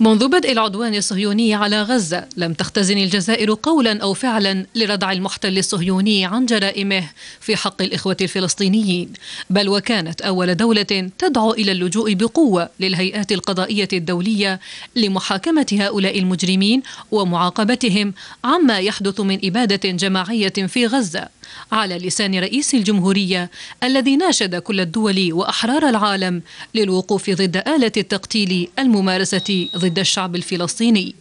منذ بدء العدوان الصهيوني على غزة لم تختزن الجزائر قولا أو فعلا لردع المحتل الصهيوني عن جرائمه في حق الإخوة الفلسطينيين بل وكانت أول دولة تدعو إلى اللجوء بقوة للهيئات القضائية الدولية لمحاكمة هؤلاء المجرمين ومعاقبتهم عما يحدث من إبادة جماعية في غزة على لسان رئيس الجمهورية الذي ناشد كل الدول وأحرار العالم للوقوف ضد آلة التقتيل الممارسة ضد الشعب الفلسطيني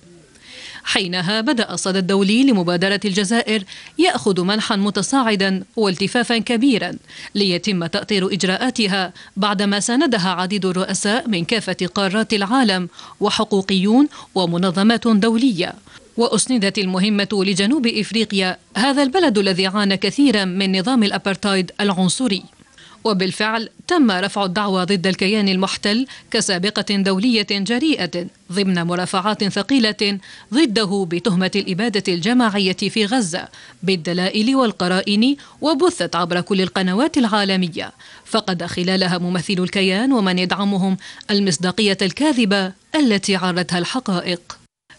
حينها بدأ الصدى الدولي لمبادرة الجزائر يأخذ منحا متصاعدا والتفافا كبيرا ليتم تأطير إجراءاتها بعدما ساندها عديد الرؤساء من كافة قارات العالم وحقوقيون ومنظمات دولية وأسندت المهمة لجنوب إفريقيا هذا البلد الذي عانى كثيرا من نظام الأبرتايد العنصري وبالفعل تم رفع الدعوى ضد الكيان المحتل كسابقة دولية جريئة ضمن مرافعات ثقيلة ضده بتهمة الإبادة الجماعية في غزة بالدلائل والقرائن وبثت عبر كل القنوات العالمية فقد خلالها ممثل الكيان ومن يدعمهم المصداقية الكاذبة التي عرتها الحقائق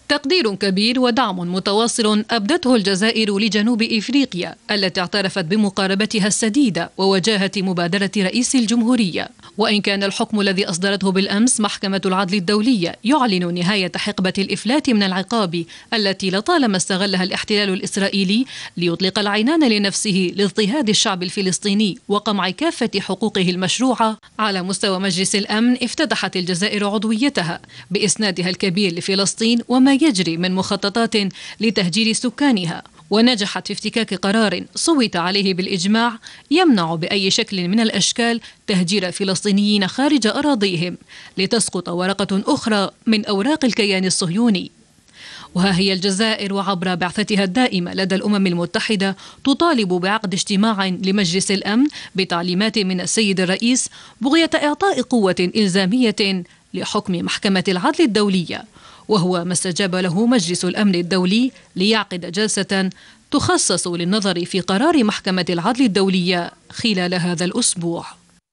تقدير كبير ودعم متواصل أبدته الجزائر لجنوب إفريقيا التي اعترفت بمقاربتها السديدة ووجاهة مبادرة رئيس الجمهورية وإن كان الحكم الذي أصدرته بالأمس محكمة العدل الدولية يعلن نهاية حقبة الإفلات من العقاب التي لطالما استغلها الاحتلال الإسرائيلي ليطلق العنان لنفسه لاضطهاد الشعب الفلسطيني وقمع كافة حقوقه المشروعة على مستوى مجلس الأمن افتتحت الجزائر عضويتها بإسنادها الكبير لفلسطين وما يجري من مخططات لتهجير سكانها ونجحت في افتكاك قرار صوت عليه بالإجماع يمنع بأي شكل من الأشكال تهجير فلسطينيين خارج أراضيهم لتسقط ورقة أخرى من أوراق الكيان الصهيوني وها هي الجزائر وعبر بعثتها الدائمة لدى الأمم المتحدة تطالب بعقد اجتماع لمجلس الأمن بتعليمات من السيد الرئيس بغية إعطاء قوة إلزامية لحكم محكمة العدل الدولية وهو ما استجاب له مجلس الأمن الدولي ليعقد جلسة تخصص للنظر في قرار محكمة العدل الدولية خلال هذا الأسبوع